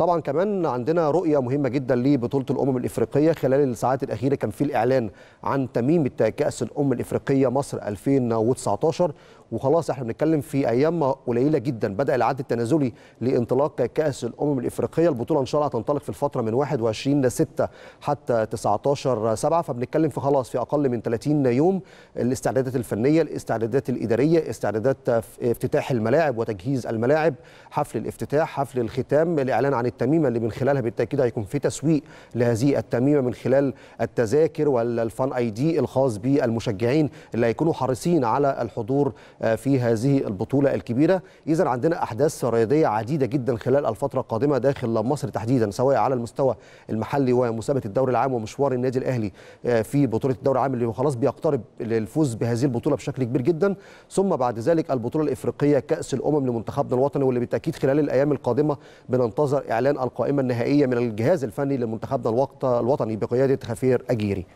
طبعا كمان عندنا رؤيه مهمه جدا لبطوله الامم الافريقيه خلال الساعات الاخيره كان في الاعلان عن تميم كاس الامم الافريقيه مصر 2019 وخلاص احنا بنتكلم في ايام قليله جدا بدا العد التنازلي لانطلاق كاس الامم الافريقيه البطوله ان شاء الله هتنطلق في الفتره من 21 6 حتى 19 7 فبنتكلم في خلاص في اقل من 30 يوم الاستعدادات الفنيه الاستعدادات الاداريه استعدادات افتتاح الملاعب وتجهيز الملاعب حفل الافتتاح حفل الختام الاعلان عن التميمه اللي من خلالها بالتاكيد هيكون في تسويق لهذه التميمه من خلال التذاكر والفان اي دي الخاص بالمشجعين اللي هيكونوا حريصين على الحضور آه، في هذه البطوله الكبيره اذا عندنا احداث رياضيه عديده جدا خلال الفتره القادمه داخل مصر تحديدا سواء على المستوى المحلي ومسابقه الدوري العام ومشوار النادي الاهلي آه، في بطوله الدوري العام اللي خلاص بيقترب للفوز بهذه البطوله بشكل كبير جدا ثم بعد ذلك البطوله الافريقيه كاس الامم لمنتخبنا الوطني واللي بالتاكيد خلال الايام القادمه بننتظر إعلان القائمة النهائية من الجهاز الفني لمنتخبنا الوطني بقيادة خفير أجيري